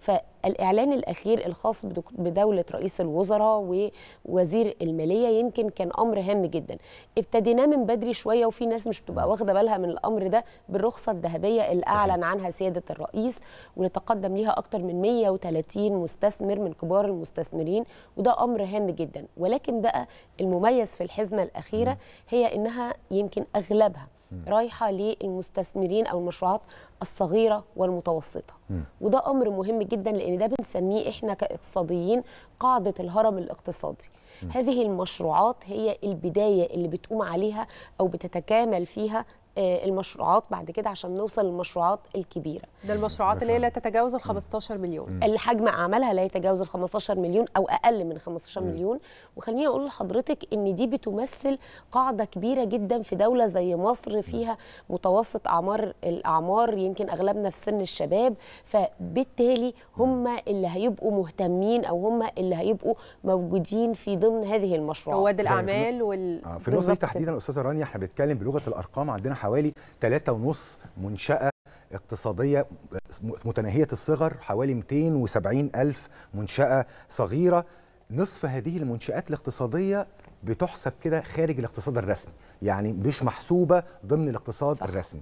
فالاعلان الاخير الخاص بدوله رئيس الوزراء ووزير الماليه يمكن كان امر هام جدا ابتديناه من بدري شويه وفي ناس مش بتبقى واخده بالها من الامر ده بالرخصه الذهبيه اللي اعلن عنها سياده الرئيس وتقدم ليها اكثر من 130 مستثمر من كبار المستثمرين وده امر هام جدا ولكن بقى المميز في الحزمه الاخيره هي انها يمكن اغلبها رايحه للمستثمرين او المشروعات الصغيره والمتوسطه م. وده امر مهم جدا لان ده بنسميه احنا كاقتصاديين قاعده الهرم الاقتصادي م. هذه المشروعات هي البدايه اللي بتقوم عليها او بتتكامل فيها آه، المشروعات بعد كده عشان نوصل للمشروعات الكبيره ده المشروعات اللي هي لا تتجاوز ال 15 مليون اللي حجم اعمالها لا يتجاوز ال 15 مليون او اقل من 15 مليون وخليني اقول لحضرتك ان دي بتمثل قاعده كبيره جدا في دوله زي مصر فيها متوسط اعمار الاعمار يمكن اغلبنا في سن الشباب فبالتالي هم اللي هيبقوا مهتمين او هم اللي هيبقوا موجودين في ضمن هذه المشروعات رواد الاعمال وال آه، في النقطه دي تحديدا استاذه رانيا احنا بنتكلم بلغه الارقام عندنا حوالي حوالي 3.5 منشأة اقتصادية متناهية الصغر حوالي 270 ألف منشأة صغيرة نصف هذه المنشآت الاقتصادية بتحسب كده خارج الاقتصاد الرسمي يعني مش محسوبة ضمن الاقتصاد صح. الرسمي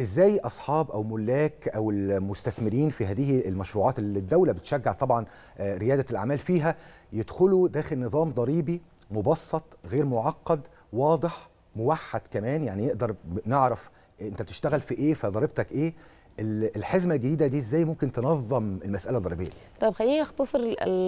ازاي اصحاب او ملاك او المستثمرين في هذه المشروعات اللي الدوله بتشجع طبعا آه، رياده الاعمال فيها يدخلوا داخل نظام ضريبي مبسط غير معقد واضح موحد كمان يعني يقدر نعرف انت بتشتغل في ايه فضريبتك ايه الحزمه الجديده دي ازاي ممكن تنظم المساله الضريبيه طيب خليني اختصر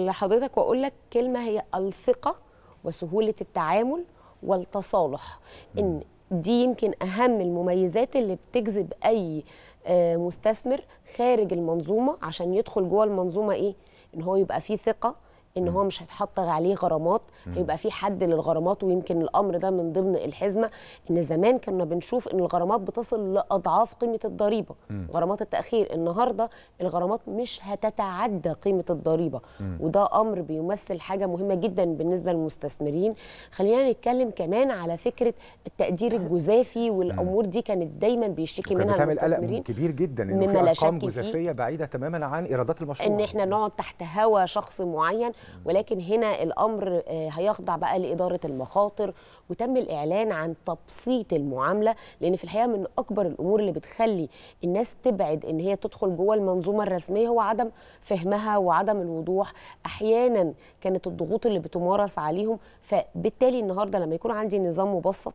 لحضرتك واقول لك كلمه هي الثقه وسهوله التعامل والتصالح م. ان دي يمكن اهم المميزات اللي بتجذب اي آه، مستثمر خارج المنظومه عشان يدخل جوه المنظومه ايه ان هو يبقى فيه ثقه ان هو مش هيتحط عليه غرامات هيبقى في حد للغرامات ويمكن الامر ده من ضمن الحزمه ان زمان كنا بنشوف ان الغرامات بتصل لاضعاف قيمه الضريبه غرامات التاخير النهارده الغرامات مش هتتعدى قيمه الضريبه وده امر بيمثل حاجه مهمه جدا بالنسبه للمستثمرين خلينا نتكلم كمان على فكره التقدير الجزافي والامور دي كانت دايما بيشتكي منها المستثمرين قلق كبير جدا انه في ارقام جزافيه بعيده تماما عن ايرادات المشروع ان احنا نقعد تحت هوا شخص معين ولكن هنا الامر آه، هيخضع بقى لاداره المخاطر وتم الاعلان عن تبسيط المعامله لان في الحقيقه من اكبر الامور اللي بتخلي الناس تبعد ان هي تدخل جوه المنظومه الرسميه هو عدم فهمها وعدم الوضوح احيانا كانت الضغوط اللي بتمارس عليهم فبالتالي النهارده لما يكون عندي نظام مبسط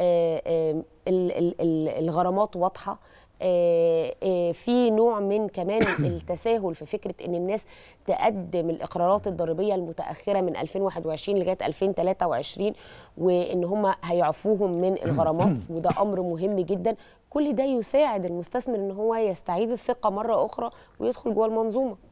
آه، الغرامات واضحه آه، آه، في نوع من كمان التساهل في فكره ان الناس تقدم الاقرارات الضريبيه المتاخره من 2021 لغايه 2023 وان هم هيعفوهم من الغرامات وده امر مهم جدا كل ده يساعد المستثمر ان هو يستعيد الثقه مره اخرى ويدخل جوه المنظومه